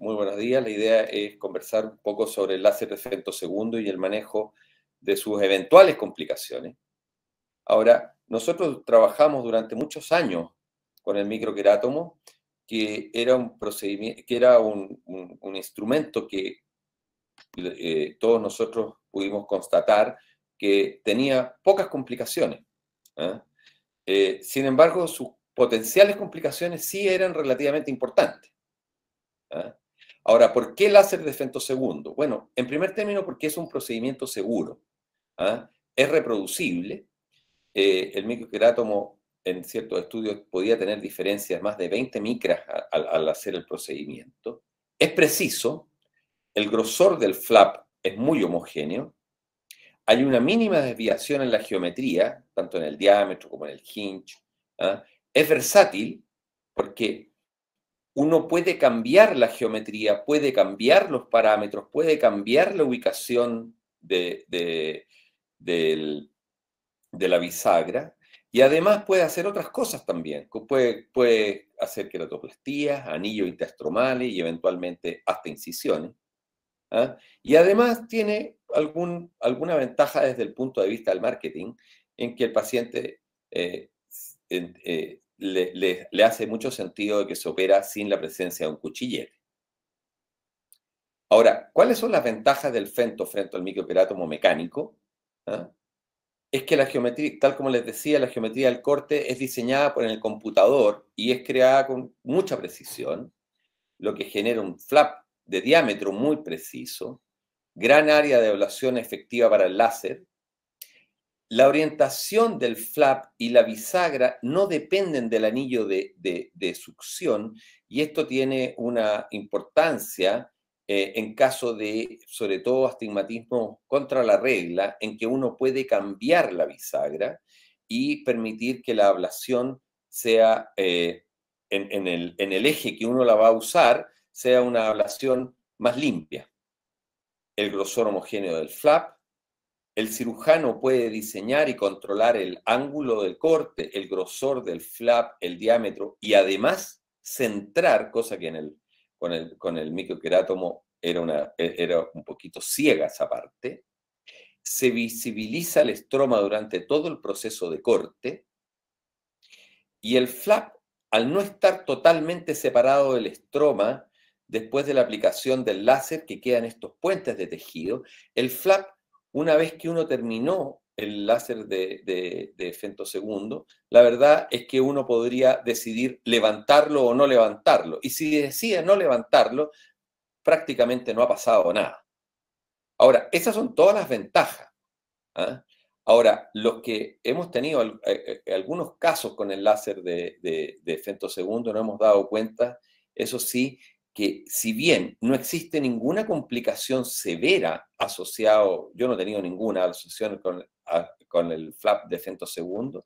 Muy buenos días. La idea es conversar un poco sobre el láser de segundo y el manejo de sus eventuales complicaciones. Ahora, nosotros trabajamos durante muchos años con el microquerátomo, que era un procedimiento, que era un, instrumento que eh, todos nosotros pudimos constatar que tenía pocas complicaciones. ¿eh? Eh, sin embargo, sus potenciales complicaciones sí eran relativamente importantes. Ahora, ¿por qué láser de segundo? Bueno, en primer término, porque es un procedimiento seguro. ¿ah? Es reproducible. Eh, el microquerátomo, en ciertos estudios, podía tener diferencias más de 20 micras al, hacer el procedimiento. Es preciso. El grosor del flap es muy homogéneo. Hay una mínima desviación en la geometría, tanto en el diámetro como en el hinge. ¿ah? Es versátil porque uno puede cambiar la geometría, puede cambiar los parámetros, puede cambiar la ubicación de, la bisagra y además puede hacer otras cosas también. Puede, puede hacer queratoplastías, anillos intestromales y eventualmente hasta incisiones. ¿ah? Y además tiene alguna ventaja desde el punto de vista del marketing, en que el paciente eh, eh, le, hace mucho sentido que se opera sin la presencia de un cuchillete. Ahora, ¿cuáles son las ventajas del fento frente al microperátomo mecánico? ¿Ah? Es que la geometría, tal como les decía, la geometría del corte es diseñada por el computador y es creada con mucha precisión, lo que genera un flap de diámetro muy preciso, gran área de ablación efectiva para el láser la orientación del flap y la bisagra no dependen del anillo de, de, succión y esto tiene una importancia eh, en caso de, sobre todo, astigmatismo contra la regla, en que uno puede cambiar la bisagra y permitir que la ablación sea eh, el, en el eje que uno la va a usar, sea una ablación más limpia. El grosor homogéneo del flap, el cirujano puede diseñar y controlar el ángulo del corte, el grosor del flap, el diámetro y además centrar, cosa que en el, con, el, con microquerátomo era, una, e, era un poquito ciega esa parte. Se visibiliza el estroma durante todo el proceso de corte y el flap, al no estar totalmente separado del estroma, después de la aplicación del láser que quedan estos puentes de tejido, el flap una vez que uno terminó el láser de, de, de la verdad es que uno podría decidir levantarlo o no levantarlo. Y si decide no levantarlo, prácticamente no ha pasado nada. Ahora, esas son todas las ventajas. ¿ah? Ahora, los que hemos tenido eh, eh, algunos casos con el láser de, de, segundo no hemos dado cuenta, eso sí, que si bien no existe ninguna complicación severa asociado, yo no he tenido ninguna asociación con, con el flap de segundos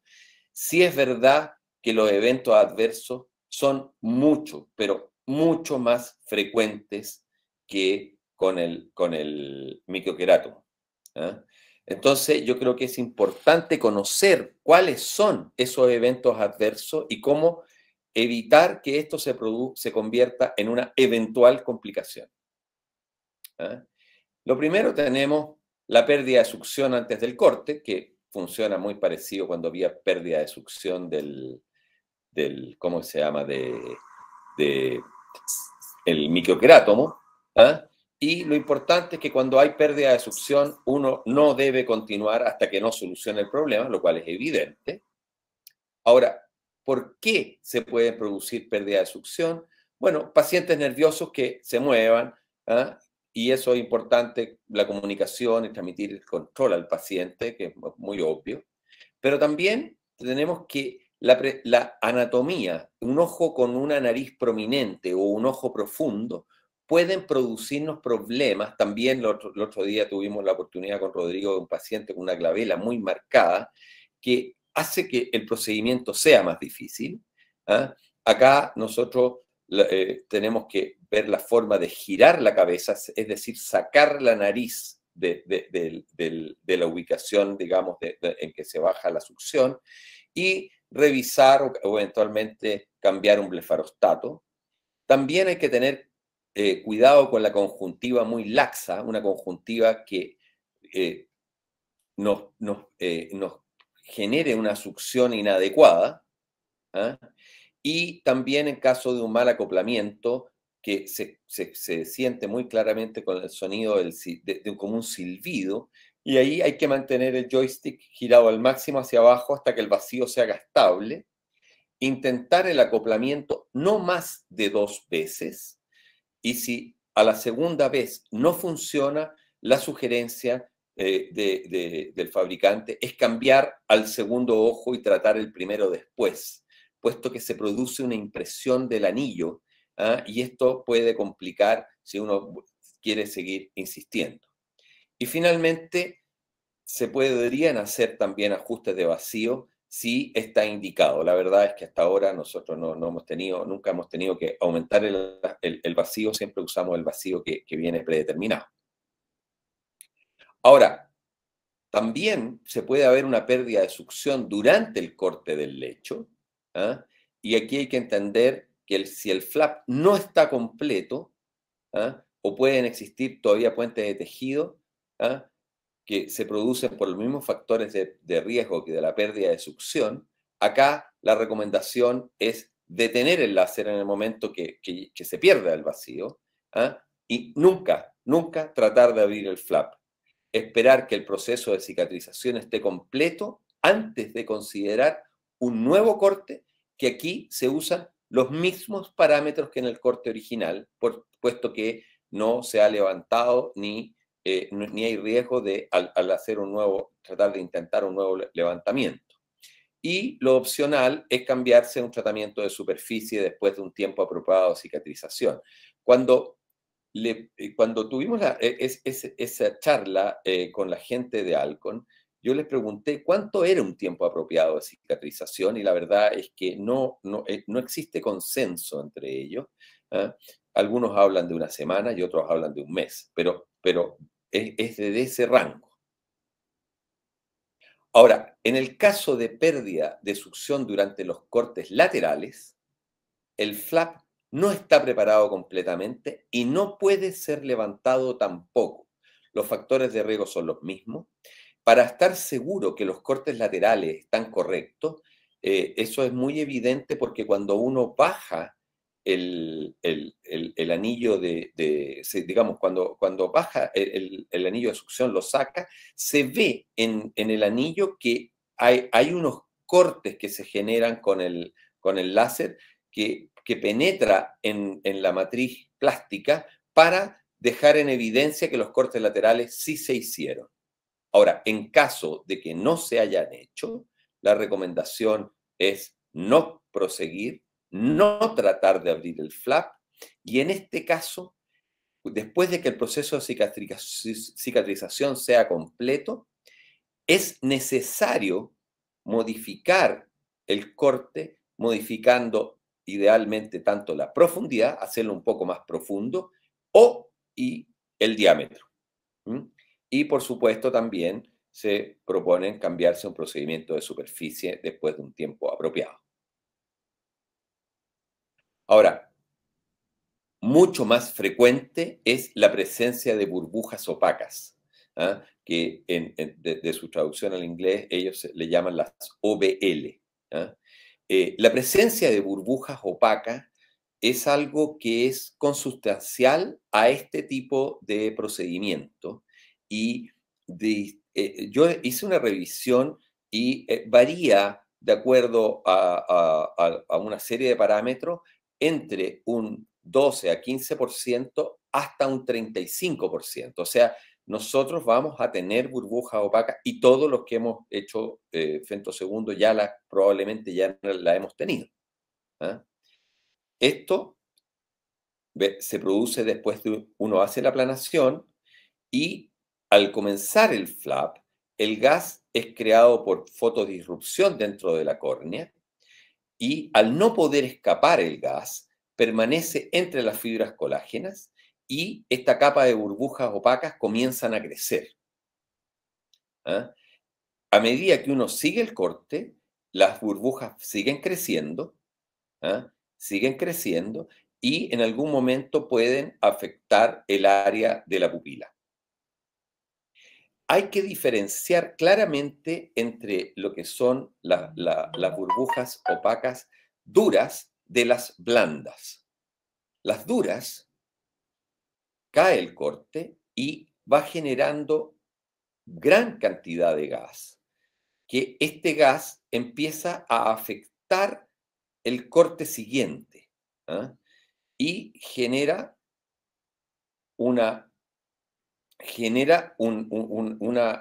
sí es verdad que los eventos adversos son mucho, pero mucho más frecuentes que con el, con el ¿ah? Entonces, yo creo que es importante conocer cuáles son esos eventos adversos y cómo evitar que esto se, se convierta en una eventual complicación. ¿Ah? Lo primero tenemos la pérdida de succión antes del corte, que funciona muy parecido cuando había pérdida de succión del, del ¿cómo se llama?, de, el ¿ah? Y lo importante es que cuando hay pérdida de succión, uno no debe continuar hasta que no solucione el problema, lo cual es evidente. Ahora, ¿Por qué se puede producir pérdida de succión? Bueno, pacientes nerviosos que se muevan, ¿ah? y eso es importante, la comunicación y transmitir el control al paciente, que es muy obvio. Pero también tenemos que la, anatomía, un ojo con una nariz prominente o un ojo profundo, pueden producirnos problemas. También el otro, día tuvimos la oportunidad con Rodrigo de un paciente con una clavela muy marcada, que hace que el procedimiento sea más difícil. ¿ah? Acá nosotros eh, tenemos que ver la forma de girar la cabeza, es decir, sacar la nariz de, la ubicación, digamos, en que se baja la succión y revisar o, eventualmente cambiar un blefarostato. También hay que tener eh, cuidado con la conjuntiva muy laxa, una conjuntiva que eh, nos genere una succión inadecuada ¿ah? y también en caso de un mal acoplamiento que se, siente muy claramente con el sonido de, un como un silbido y ahí hay que mantener el joystick girado al máximo hacia abajo hasta que el vacío sea gastable, intentar el acoplamiento no más de dos veces y si a la segunda vez no funciona, la sugerencia eh, del fabricante es cambiar al segundo ojo y tratar el primero después, puesto que se produce una impresión del anillo ¿ah? y esto puede complicar si uno quiere seguir insistiendo. Y finalmente, se podrían hacer también ajustes de vacío si está indicado. La verdad es que hasta ahora nosotros no, hemos tenido, nunca hemos tenido que aumentar el, vacío, siempre usamos el vacío que viene predeterminado. Ahora, también se puede haber una pérdida de succión durante el corte del lecho. ¿ah? Y aquí hay que entender que si el flap no está completo, ¿ah? o pueden existir todavía puentes de tejido ¿ah? que se producen por los mismos factores de, riesgo que de la pérdida de succión, acá la recomendación es detener el láser en el momento que se pierda el vacío y nunca, nunca tratar de abrir el flap esperar que el proceso de cicatrización esté completo antes de considerar un nuevo corte, que aquí se usan los mismos parámetros que en el corte original, puesto que no se ha levantado ni, eh, ni hay riesgo de, al, hacer un nuevo, tratar de intentar un nuevo levantamiento. Y lo opcional es cambiarse un tratamiento de superficie después de un tiempo apropiado de cicatrización. Cuando eh, cuando tuvimos e, esa charla eh, con la gente de Alcon, yo les pregunté cuánto era un tiempo apropiado de cicatrización y la verdad es que no, no, eh, existe consenso entre ellos. ¿ah? Algunos hablan de una semana y otros hablan de un mes, pero, pero es, es de ese rango. Ahora, en el caso de pérdida de succión durante los cortes laterales, el flap no está preparado completamente y no puede ser levantado tampoco. Los factores de riesgo son los mismos. Para estar seguro que los cortes laterales están correctos, eh, eso es muy evidente porque cuando uno baja el, anillo de, digamos, cuando, cuando baja el, anillo de succión, lo saca, se ve en, el anillo que hay, hay, unos cortes que se generan con el, con el láser que que penetra en, la matriz plástica para dejar en evidencia que los cortes laterales sí se hicieron. Ahora, en caso de que no se hayan hecho, la recomendación es no proseguir, no tratar de abrir el flap y en este caso, después de que el proceso de cicatrización sea completo, es necesario modificar el corte modificando idealmente tanto la profundidad, hacerlo un poco más profundo, o y el diámetro. Y por supuesto también se proponen cambiarse un procedimiento de superficie después de un tiempo apropiado. Ahora, mucho más frecuente es la presencia de burbujas opacas, ¿ah? que de, su traducción al inglés ellos le llaman las OBL. ¿ah? Eh, la presencia de burbujas opacas es algo que es consustancial a este tipo de procedimiento y eh, yo hice una revisión y eh, varía de acuerdo a, a, una serie de parámetros entre un 12 a 15% hasta un 35%. O sea, nosotros vamos a tener burbujas opacas y todos los que hemos hecho eh, Fentosegundo ya la, probablemente ya la hemos tenido. ¿ah? Esto se produce después de uno hace la planación y al comenzar el flap, el gas es creado por fotodisrupción dentro de la córnea y al no poder escapar el gas, permanece entre las fibras colágenas y esta capa de burbujas opacas comienzan a crecer. ¿ah? A medida que uno sigue el corte, las burbujas siguen creciendo, ¿ah? siguen creciendo y en algún momento pueden afectar el área de la pupila. Hay que diferenciar claramente entre lo que son las burbujas opacas duras de las blandas. Las duras cae el corte y va generando gran cantidad de gas, que este gas empieza a afectar el corte siguiente ¿ah? y genera una genera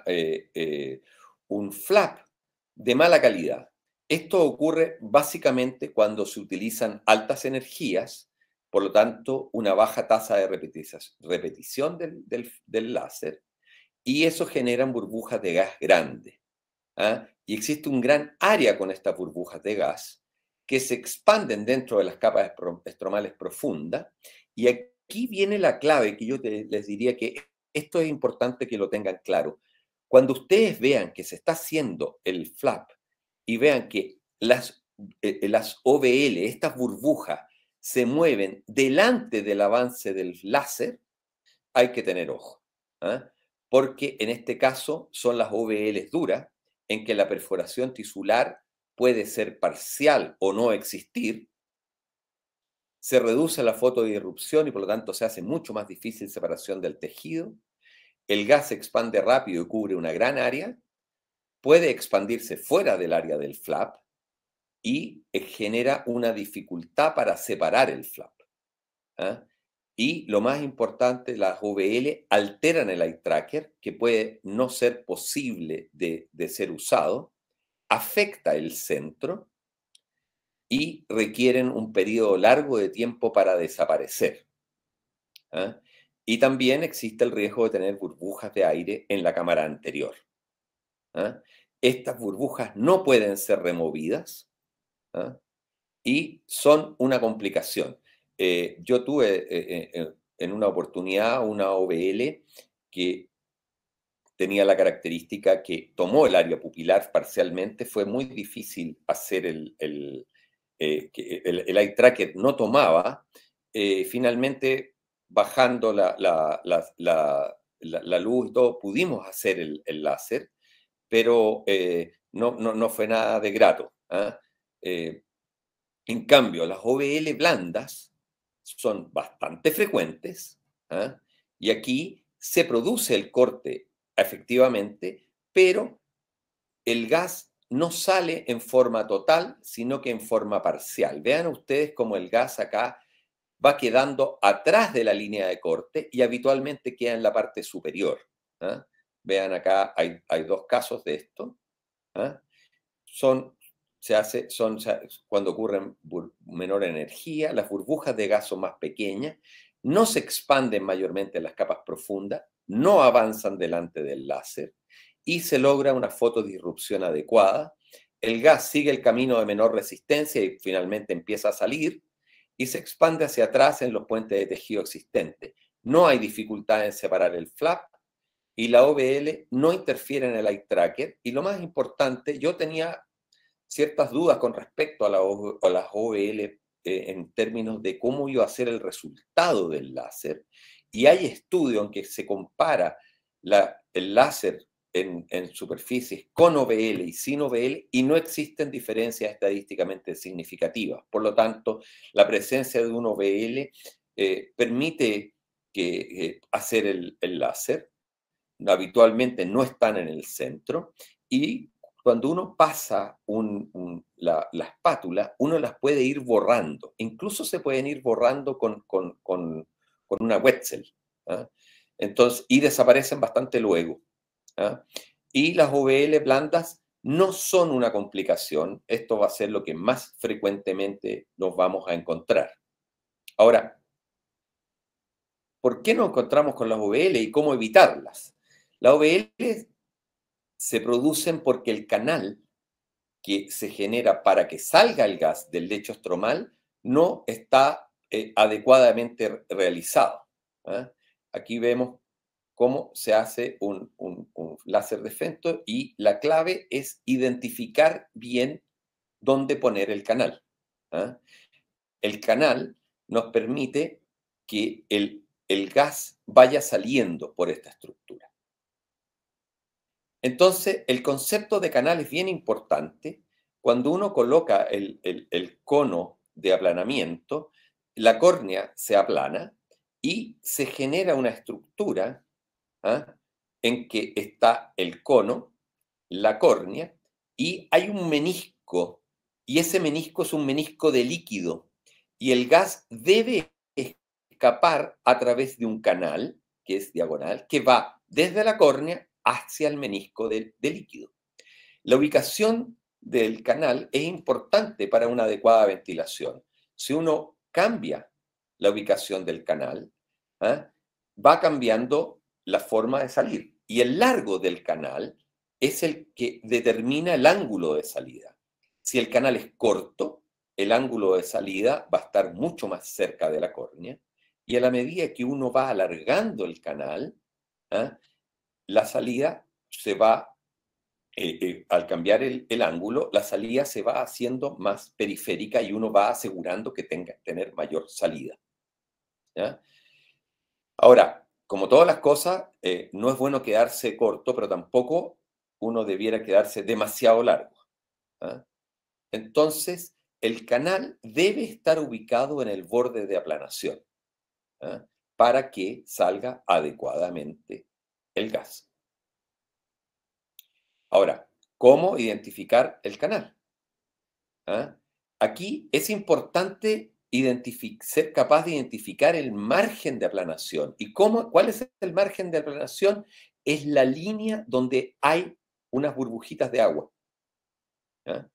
eh, eh, un flap de mala calidad. Esto ocurre básicamente cuando se utilizan altas energías por lo tanto, una baja tasa de repetición del, láser, y eso genera burbujas de gas grande. ¿ah? Y existe un gran área con estas burbujas de gas que se expanden dentro de las capas estromales profundas, y aquí viene la clave que yo les diría que esto es importante que lo tengan claro. Cuando ustedes vean que se está haciendo el flap y vean que las, eh, eh, las OBL, estas burbujas, se mueven delante del avance del láser, hay que tener ojo, ¿ah? porque en este caso son las OVLs duras, en que la perforación tisular puede ser parcial o no existir, se reduce la irrupción y por lo tanto se hace mucho más difícil separación del tejido, el gas se expande rápido y cubre una gran área, puede expandirse fuera del área del flap, y eh, genera una dificultad para separar el flap. ¿ah? Y lo más importante, las VL alteran el eye tracker, que puede no ser posible de, ser usado, afecta el centro y requieren un periodo largo de tiempo para desaparecer. ¿ah? Y también existe el riesgo de tener burbujas de aire en la cámara anterior. ¿ah? Estas burbujas no pueden ser removidas ¿ah? y son una complicación. Eh, yo tuve eh, eh, en una oportunidad una OBL que tenía la característica que tomó el área pupilar parcialmente, fue muy difícil hacer el, el, el, eye tracker, no tomaba, finalmente bajando la, la, la, luz todo, pudimos hacer el, láser, pero no, no, no, fue nada de grato. ¿ah? Eh, en cambio, las OBL blandas son bastante frecuentes ¿ah? y aquí se produce el corte efectivamente, pero el gas no sale en forma total, sino que en forma parcial. Vean ustedes cómo el gas acá va quedando atrás de la línea de corte y habitualmente queda en la parte superior. ¿ah? Vean acá, hay, dos casos de esto. ¿ah? Son se hace, son cuando ocurren menor energía, las burbujas de gas son más pequeñas, no se expanden mayormente en las capas profundas, no avanzan delante del láser y se logra una fotodisrupción adecuada. El gas sigue el camino de menor resistencia y finalmente empieza a salir y se expande hacia atrás en los puentes de tejido existentes. No hay dificultad en separar el flap y la OBL no interfiere en el eye tracker. Y lo más importante, yo tenía ciertas dudas con respecto a, las OVL eh, en términos de cómo iba a ser el resultado del láser. Y hay estudios en que se compara el láser en, superficies con OVL y sin OVL y no existen diferencias estadísticamente significativas. Por lo tanto, la presencia de un OVL eh, permite que, eh, hacer el, el láser. Habitualmente no están en el centro y cuando uno pasa la, espátula, uno las puede ir borrando. Incluso se pueden ir borrando con, una Wetzel. ¿ah? Entonces, y desaparecen bastante luego. ¿ah? Y las OBL blandas no son una complicación. Esto va a ser lo que más frecuentemente nos vamos a encontrar. Ahora, ¿por qué nos encontramos con las OBL y cómo evitarlas? Las OBL se producen porque el canal que se genera para que salga el gas del lecho estromal no está eh, adecuadamente realizado. ¿ah? Aquí vemos cómo se hace un, láser de Fento y la clave es identificar bien dónde poner el canal. ¿ah? El canal nos permite que el, el gas vaya saliendo por esta estructura. Entonces, el concepto de canal es bien importante. Cuando uno coloca el, cono de aplanamiento, la córnea se aplana y se genera una estructura ¿ah? en que está el cono, la córnea, y hay un menisco, y ese menisco es un menisco de líquido, y el gas debe escapar a través de un canal, que es diagonal, que va desde la córnea hacia el menisco del líquido. La ubicación del canal es importante para una adecuada ventilación. Si uno cambia la ubicación del canal, ¿ah? va cambiando la forma de salir. Y el largo del canal es el que determina el ángulo de salida. Si el canal es corto, el ángulo de salida va a estar mucho más cerca de la córnea. Y a la medida que uno va alargando el canal, ¿ah? la salida se va, eh, eh, al cambiar el, ángulo, la salida se va haciendo más periférica y uno va asegurando que tenga tener mayor salida. Ahora, como todas las cosas, eh, no es bueno quedarse corto, pero tampoco uno debiera quedarse demasiado largo. ¿ah? Entonces, el canal debe estar ubicado en el borde de aplanación ¿ah? para que salga adecuadamente el gas. Ahora, ¿cómo identificar el canal? ¿Ah? Aquí es importante ser capaz de identificar el margen de aplanación. ¿Y cuál es el margen de aplanación? Es la línea donde hay unas burbujitas de agua. ¿Ah?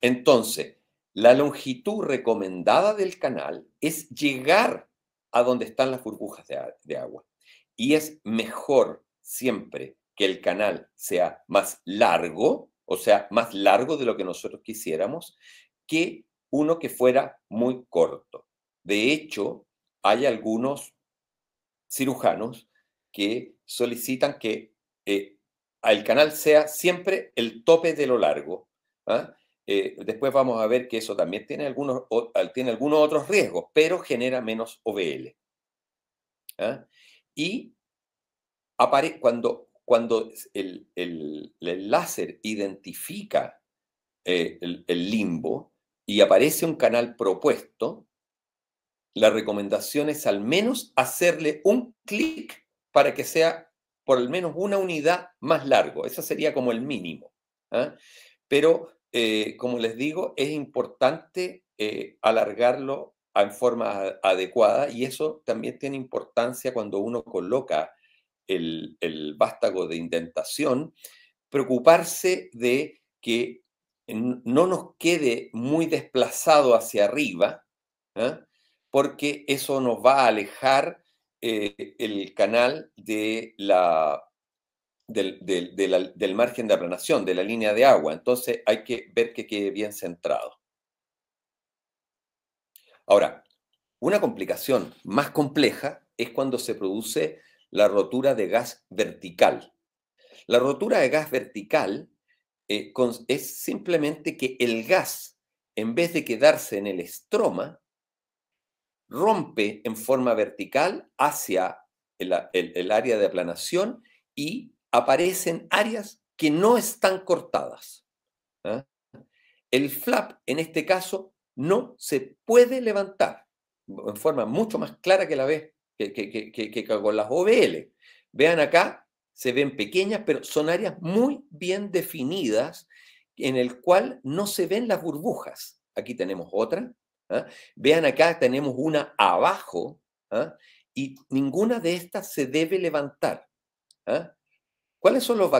Entonces, la longitud recomendada del canal es llegar a donde están las burbujas de agua. Y es mejor siempre que el canal sea más largo, o sea, más largo de lo que nosotros quisiéramos, que uno que fuera muy corto. De hecho, hay algunos cirujanos que solicitan que eh, el canal sea siempre el tope de lo largo. ¿ah? Eh, después vamos a ver que eso también tiene algunos, tiene algunos otros riesgos, pero genera menos OBL. ¿ah? Y cuando, cuando el, láser identifica eh, el, limbo y aparece un canal propuesto, la recomendación es al menos hacerle un clic para que sea por al menos una unidad más largo. Eso sería como el mínimo. ¿ah? Pero, eh, como les digo, es importante eh, alargarlo en forma adecuada y eso también tiene importancia cuando uno coloca el, vástago de indentación, preocuparse de que no nos quede muy desplazado hacia arriba, ¿ah? porque eso nos va a alejar eh, el canal de la, del, margen de aplanación, de la línea de agua. Entonces hay que ver que quede bien centrado. Ahora, una complicación más compleja es cuando se produce la rotura de gas vertical. La rotura de gas vertical eh, es simplemente que el gas, en vez de quedarse en el estroma, rompe en forma vertical hacia el, área de aplanación y aparecen áreas que no están cortadas. ¿ah? El flap, en este caso, no se puede levantar en forma mucho más clara que la vez que, con las OBL. Vean acá, se ven pequeñas, pero son áreas muy bien definidas en el cual no se ven las burbujas. Aquí tenemos otra. ¿ah? Vean acá, tenemos una abajo ¿ah? y ninguna de estas se debe levantar. ¿ah? ¿Cuáles son los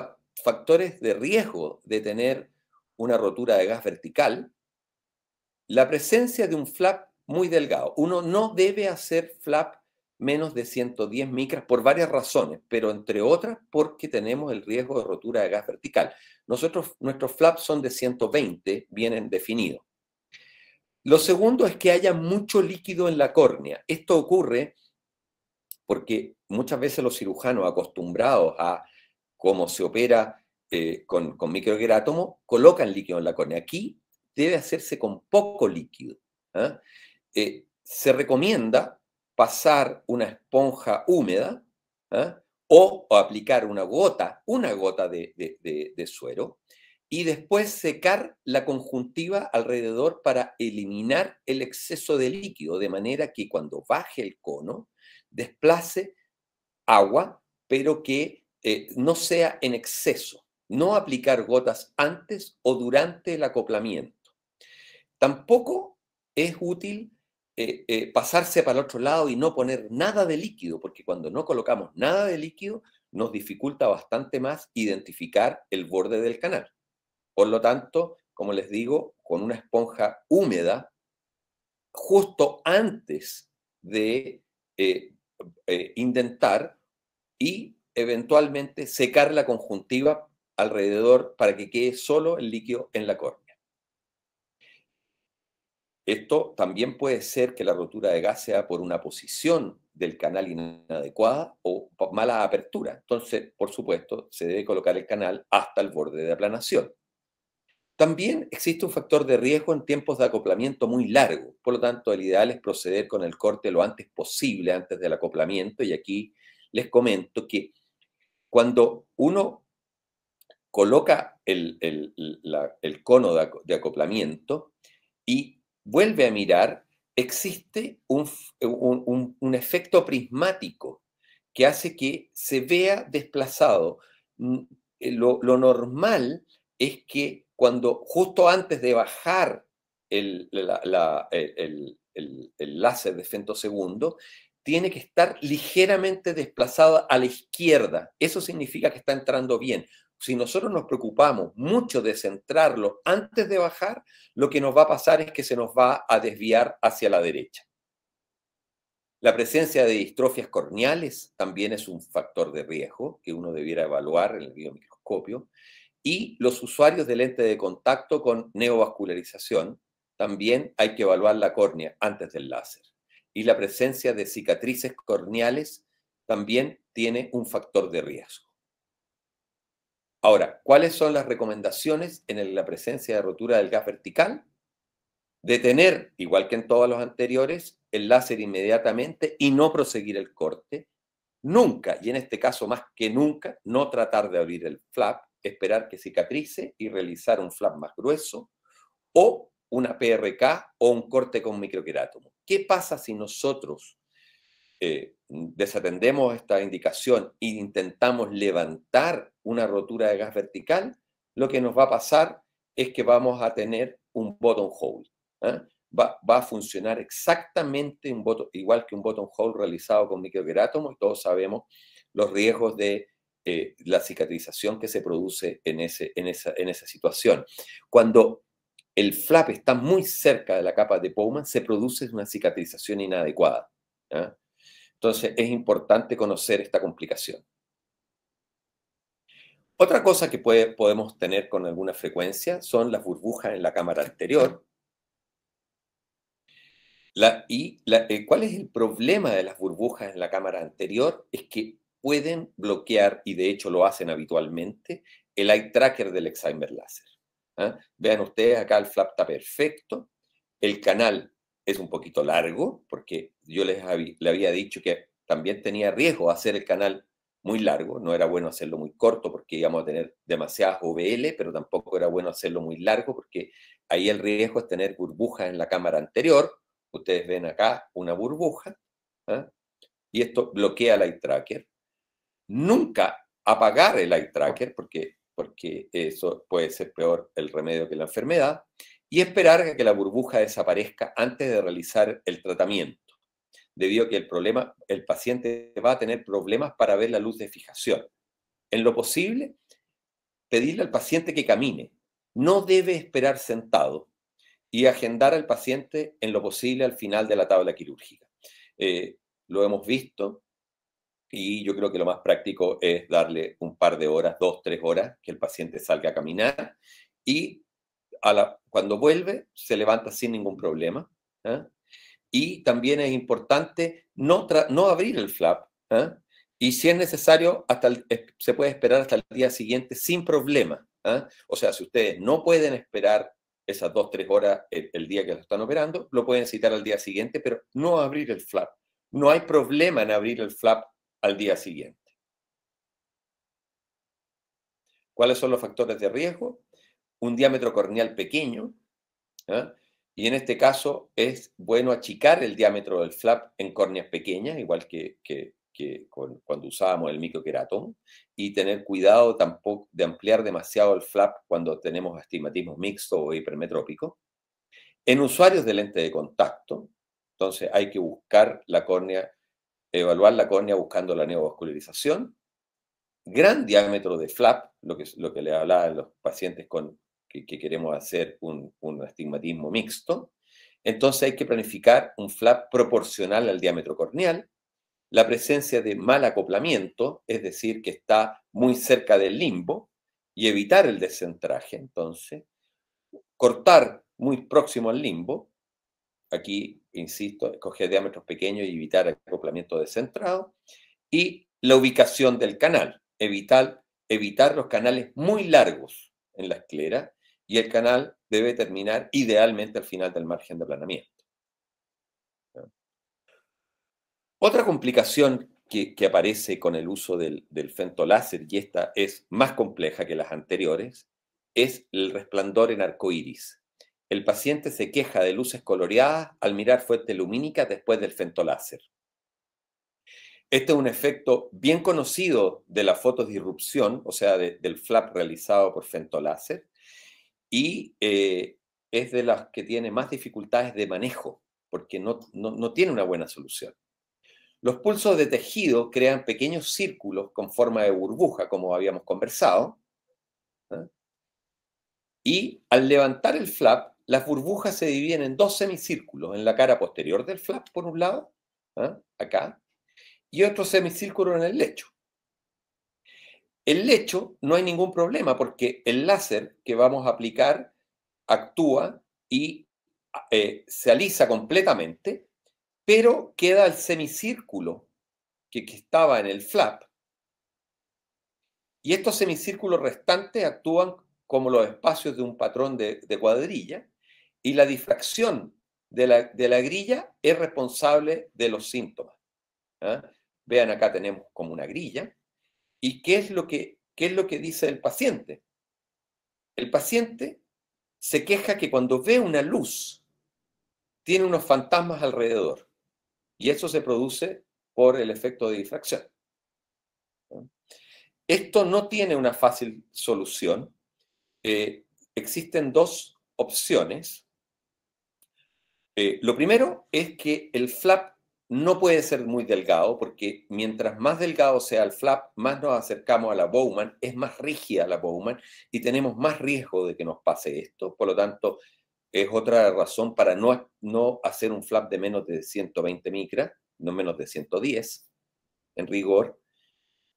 factores de riesgo de tener una rotura de gas vertical? La presencia de un flap muy delgado. Uno no debe hacer flap menos de 110 micras por varias razones, pero entre otras porque tenemos el riesgo de rotura de gas vertical. Nosotros, nuestros flaps son de 120, vienen definidos. Lo segundo es que haya mucho líquido en la córnea. Esto ocurre porque muchas veces los cirujanos acostumbrados a cómo se opera eh, con, con colocan líquido en la córnea. Aquí debe hacerse con poco líquido. ¿ah? Eh, se recomienda pasar una esponja húmeda ¿ah? o, aplicar una gota, una gota de, suero y después secar la conjuntiva alrededor para eliminar el exceso de líquido, de manera que cuando baje el cono desplace agua, pero que eh, no sea en exceso. No aplicar gotas antes o durante el acoplamiento Tampoco es útil eh, eh, pasarse para el otro lado y no poner nada de líquido, porque cuando no colocamos nada de líquido, nos dificulta bastante más identificar el borde del canal. Por lo tanto, como les digo, con una esponja húmeda, justo antes de eh, indentar y eventualmente secar la conjuntiva alrededor para que quede solo el líquido en la cor. Esto también puede ser que la rotura de gas sea por una posición del canal inadecuada o mala apertura. Entonces, por supuesto, se debe colocar el canal hasta el borde de aplanación. También existe un factor de riesgo en tiempos de acoplamiento muy largo. Por lo tanto, el ideal es proceder con el corte lo antes posible antes del acoplamiento. Y aquí les comento que cuando uno coloca el, el cono de acoplamiento y vuelve a mirar, existe un, efecto prismático que hace que se vea desplazado. Mm, eh, lo, normal es que cuando justo antes de bajar el, láser de femtosegundo, tiene que estar ligeramente desplazada a la izquierda. Eso significa que está entrando bien si nosotros nos preocupamos mucho de centrarlo antes de bajar, lo que nos va a pasar es que se nos va a desviar hacia la derecha. La presencia de distrofias corneales también es un factor de riesgo que uno debiera evaluar en el biomicroscopio. Y los usuarios de lente de contacto con neovascularización, también hay que evaluar la córnea antes del láser. Y la presencia de cicatrices corneales también tiene un factor de riesgo. Ahora, ¿cuáles son las recomendaciones en la presencia de rotura del gas vertical? Detener, igual que en todos los anteriores, el láser inmediatamente y no proseguir el corte. Nunca, y en este caso más que nunca, no tratar de abrir el flap, esperar que cicatrice y realizar un flap más grueso o una PRK o un corte con microquerátomo. ¿Qué pasa si nosotros eh, desatendemos esta indicación e intentamos levantar una rotura de gas vertical, lo que nos va a pasar es que vamos a tener un bottom hole. ¿ah? Va, a funcionar exactamente un igual que un bottom hole realizado con microquerátomo y todos sabemos los riesgos de eh, la cicatrización que se produce en, esa, situación. Cuando el flap está muy cerca de la capa de Bowman, se produce una cicatrización inadecuada. ¿ah? Entonces es importante conocer esta complicación. Otra cosa que podemos tener con alguna frecuencia son las burbujas en la cámara anterior. y eh, cuál es el problema de las burbujas en la cámara anterior es que pueden bloquear, y de hecho lo hacen habitualmente, el eye tracker del Alzheimer láser. ¿ah? Vean ustedes acá el flap está perfecto, el canal es un poquito largo, porque yo les había, había dicho que también tenía riesgo hacer el canal muy largo, no era bueno hacerlo muy corto porque íbamos a tener demasiadas OBL, pero tampoco era bueno hacerlo muy largo porque ahí el riesgo es tener burbujas en la cámara anterior. Ustedes ven acá una burbuja ¿ah? y esto bloquea el eye tracker. Nunca apagar el eye tracker porque, porque eso puede ser peor el remedio que la enfermedad y esperar a que la burbuja desaparezca antes de realizar el tratamiento, debido a que el, problema, el paciente va a tener problemas para ver la luz de fijación. En lo posible, pedirle al paciente que camine. No debe esperar sentado y agendar al paciente en lo posible al final de la tabla quirúrgica. Eh, lo hemos visto y yo creo que lo más práctico es darle un par de horas, dos, tres horas, que el paciente salga a caminar y la, cuando vuelve se levanta sin ningún problema. ¿ah? Y también es importante no, no abrir el flap. ¿ah? Y si es necesario, hasta se puede esperar hasta el día siguiente sin problema. ¿ah? O sea, si ustedes no pueden esperar esas dos, tres horas el, día que lo están operando, lo pueden citar al día siguiente, pero no abrir el flap. No hay problema en abrir el flap al día siguiente. ¿Cuáles son los factores de riesgo? un diámetro corneal pequeño, ¿ah? y en este caso es bueno achicar el diámetro del flap en córneas pequeñas, igual que, cuando usábamos el microqueratón, y tener cuidado tampoco de ampliar demasiado el flap cuando tenemos astigmatismo mixto o hipermetrópico. En usuarios de lente de contacto, entonces hay que buscar la córnea, evaluar la córnea buscando la neovascularización. Gran diámetro de flap, lo que, lo que le hablaba a los pacientes con, que, queremos hacer un, un astigmatismo mixto, entonces hay que planificar un flap proporcional al diámetro corneal, la presencia de mal acoplamiento, es decir, que está muy cerca del limbo, y evitar el descentraje, entonces, cortar muy próximo al limbo, aquí, insisto, escoger diámetros pequeños y evitar acoplamiento descentrado, y la ubicación del canal, evitar, evitar los canales muy largos en la esclera, y el canal debe terminar idealmente al final del margen de aplanamiento. Otra complicación que, aparece con el uso del, fento láser y esta es más compleja que las anteriores, es el resplandor en arco iris. El paciente se queja de luces coloreadas al mirar fuentes lumínica después del láser. Este es un efecto bien conocido de la fotodisrupción, o sea, del flap realizado por láser y eh, es de las que tiene más dificultades de manejo, porque no, tiene una buena solución. Los pulsos de tejido crean pequeños círculos con forma de burbuja, como habíamos conversado, ¿ah? y al levantar el flap, las burbujas se dividen en dos semicírculos, en la cara posterior del flap, por un lado, ¿ah? acá, y otro semicírculo en el lecho. El lecho no hay ningún problema porque el láser que vamos a aplicar actúa y eh, se alisa completamente, pero queda el semicírculo que, estaba en el flap. Y estos semicírculos restantes actúan como los espacios de un patrón de, cuadrilla y la difracción de la, grilla es responsable de los síntomas. ¿ah? Vean, acá tenemos como una grilla ¿Y qué es lo que, es lo que dice el paciente? El paciente se queja que cuando ve una luz, tiene unos fantasmas alrededor. Y eso se produce por el efecto de difracción. Esto no tiene una fácil solución. Eh, existen dos opciones. Eh, lo primero es que el flap no puede ser muy delgado porque mientras más delgado sea el flap, más nos acercamos a la Bowman, es más rígida la Bowman y tenemos más riesgo de que nos pase esto. Por lo tanto, es otra razón para no, no hacer un flap de menos de 120 micras, no menos de 110 en rigor.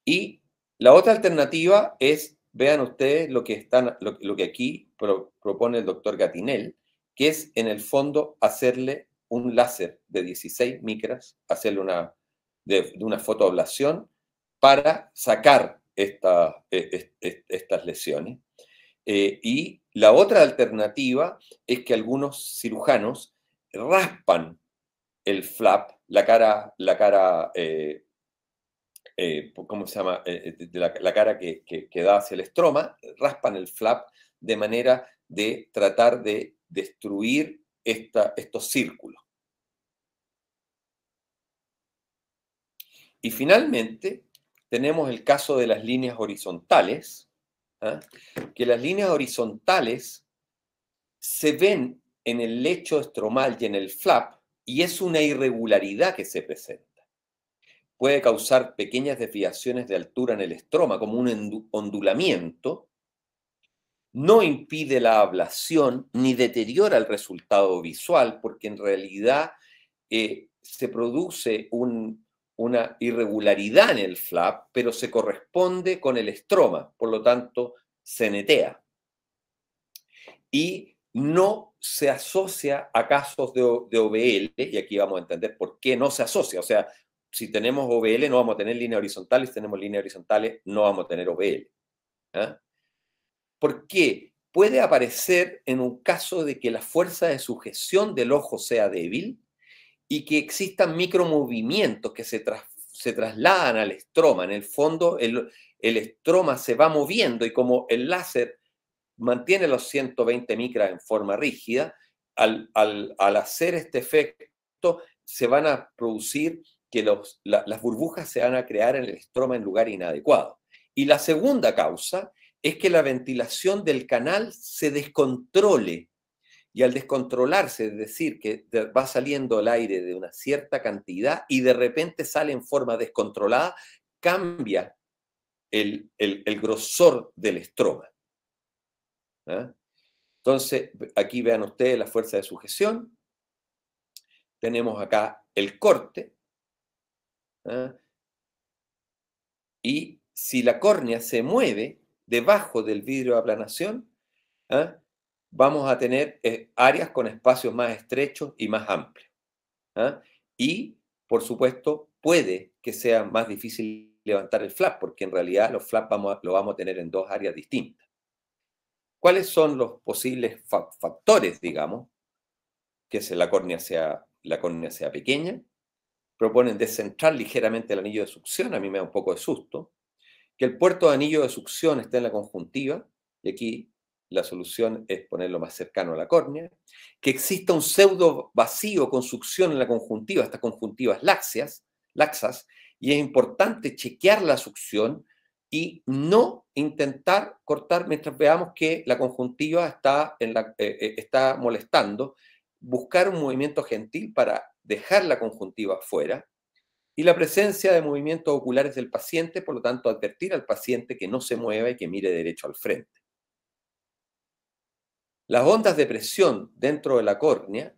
Y la otra alternativa es, vean ustedes lo que, están, lo, que aquí propone el doctor Gatinel, que es en el fondo hacerle un láser de 16 micras, hacerle una, de, una fotoablación para sacar e, e, e, estas lesiones. Eh, y la otra alternativa es que algunos cirujanos raspan el flap, la cara, la cara eh, eh, ¿cómo se llama? la, cara que, da hacia el estroma, raspan el flap de manera de tratar de destruir estos círculos. Y finalmente, tenemos el caso de las líneas horizontales, ¿ah? que las líneas horizontales se ven en el lecho estromal y en el flap, y es una irregularidad que se presenta. Puede causar pequeñas desviaciones de altura en el estroma, como un ondulamiento, no impide la ablación ni deteriora el resultado visual, porque en realidad eh, se produce un una irregularidad en el flap, pero se corresponde con el estroma, por lo tanto, se netea. Y no se asocia a casos de, de y aquí vamos a entender por qué no se asocia. O sea, si tenemos OBL no vamos a tener líneas horizontales, si tenemos líneas horizontales no vamos a tener OBL. ¿ah? ¿Por qué? Puede aparecer en un caso de que la fuerza de sujeción del ojo sea débil, y que existan micromovimientos que se, se trasladan al estroma. En el fondo, el, estroma se va moviendo y como el láser mantiene los 120 micras en forma rígida, al, al, hacer este efecto se van a producir que las burbujas se van a crear en el estroma en lugar inadecuado. Y la segunda causa es que la ventilación del canal se descontrole y al descontrolarse, es decir, que va saliendo el aire de una cierta cantidad y de repente sale en forma descontrolada, cambia el, grosor del estroma. ¿Ah? Entonces, aquí vean ustedes la fuerza de sujeción. Tenemos acá el corte. ¿ah? Y si la córnea se mueve debajo del vidrio de aplanación, ¿ah? vamos a tener eh, áreas con espacios más estrechos y más amplios. ¿ah? Y, por supuesto, puede que sea más difícil levantar el flap, porque en realidad los flaps vamos lo vamos a tener en dos áreas distintas. ¿Cuáles son los posibles factores, digamos, que la córnea sea, la córnea sea pequeña? Proponen descentrar ligeramente el anillo de succión, a mí me da un poco de susto, que el puerto de anillo de succión esté en la conjuntiva, y aquí la solución es ponerlo más cercano a la córnea, que exista un pseudo vacío con succión en la conjuntiva, estas conjuntivas laxas, y es importante chequear la succión y no intentar cortar mientras veamos que la conjuntiva está, eh, eh, está molestando, buscar un movimiento gentil para dejar la conjuntiva fuera y la presencia de movimientos oculares del paciente, por lo tanto advertir al paciente que no se mueva y que mire derecho al frente. Las ondas de presión dentro de la córnea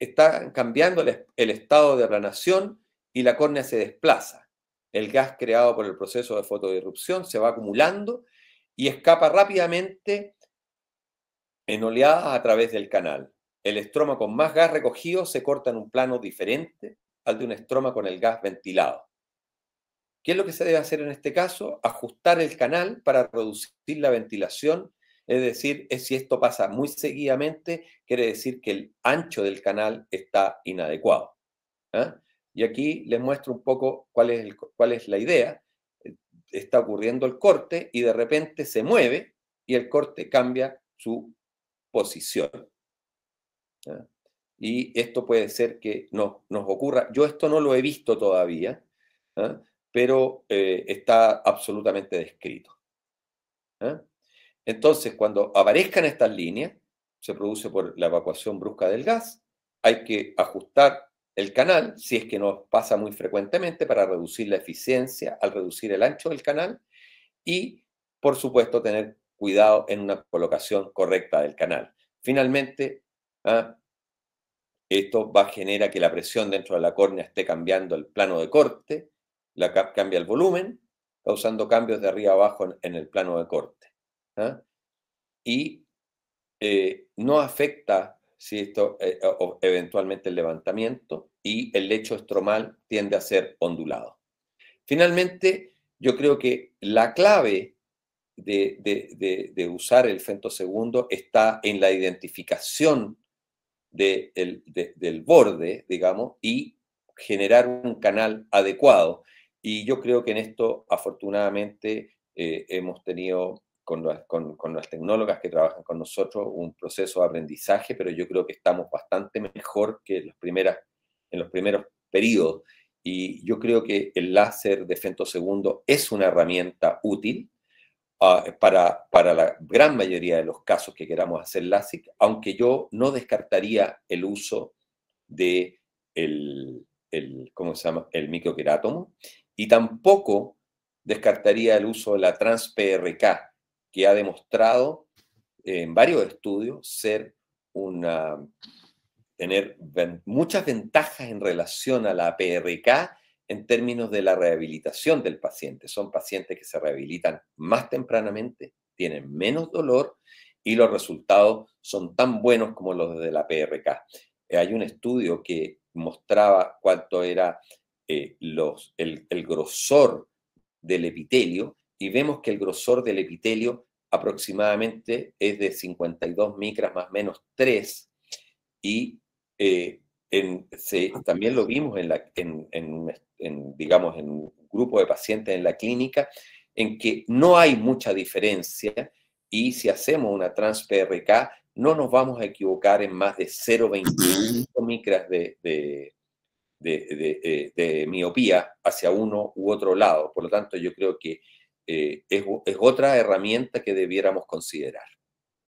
están cambiando el, estado de aplanación y la córnea se desplaza. El gas creado por el proceso de fotodirrupción se va acumulando y escapa rápidamente en oleadas a través del canal. El estroma con más gas recogido se corta en un plano diferente al de un estroma con el gas ventilado. ¿Qué es lo que se debe hacer en este caso? Ajustar el canal para reducir la ventilación es decir, si esto pasa muy seguidamente, quiere decir que el ancho del canal está inadecuado. ¿ah? Y aquí les muestro un poco cuál es, la idea. Eh, está ocurriendo el corte y de repente se mueve y el corte cambia su posición. ¿ah? Y esto puede ser que no, nos ocurra. Yo esto no lo he visto todavía, ¿ah? pero eh, está absolutamente descrito. Entonces, cuando aparezcan estas líneas, se produce por la evacuación brusca del gas, hay que ajustar el canal, si es que no pasa muy frecuentemente, para reducir la eficiencia al reducir el ancho del canal y, por supuesto, tener cuidado en una colocación correcta del canal. Finalmente, ah, esto va a generar que la presión dentro de la córnea esté cambiando el plano de corte, la cambia el volumen, causando cambios de arriba abajo en el plano de corte. ¿ah? y eh, no afecta si esto eh, eventualmente el levantamiento y el lecho estromal tiende a ser ondulado. Finalmente, yo creo que la clave de, usar el segundo está en la identificación del borde, digamos, y generar un canal adecuado. Y yo creo que en esto, afortunadamente, eh, hemos tenido con, las, con, tecnólogas que trabajan con nosotros, un proceso de aprendizaje, pero yo creo que estamos bastante mejor que en los, primeras, en los primeros periodos. Y yo creo que el láser de segundo es una herramienta útil ah, para, para la gran mayoría de los casos que queramos hacer LASIK, aunque yo no descartaría el uso de el, el, ¿cómo se llama? el microquerátomo y tampoco descartaría el uso de la trans que ha demostrado en varios estudios ser una, tener muchas ventajas en relación a la PRK en términos de la rehabilitación del paciente. Son pacientes que se rehabilitan más tempranamente, tienen menos dolor y los resultados son tan buenos como los de la PRK. Eh, hay un estudio que mostraba cuánto era eh, el, el grosor del epitelio y vemos que el grosor del epitelio aproximadamente es de 52 micras más menos 3 y eh, también lo vimos en, digamos, en un grupo de pacientes en la clínica en que no hay mucha diferencia y si hacemos una trans-PRK no nos vamos a equivocar en más de 0,25 micras eh, de, miopía hacia uno u otro lado. Por lo tanto, yo creo que eh, es, es otra herramienta que debiéramos considerar.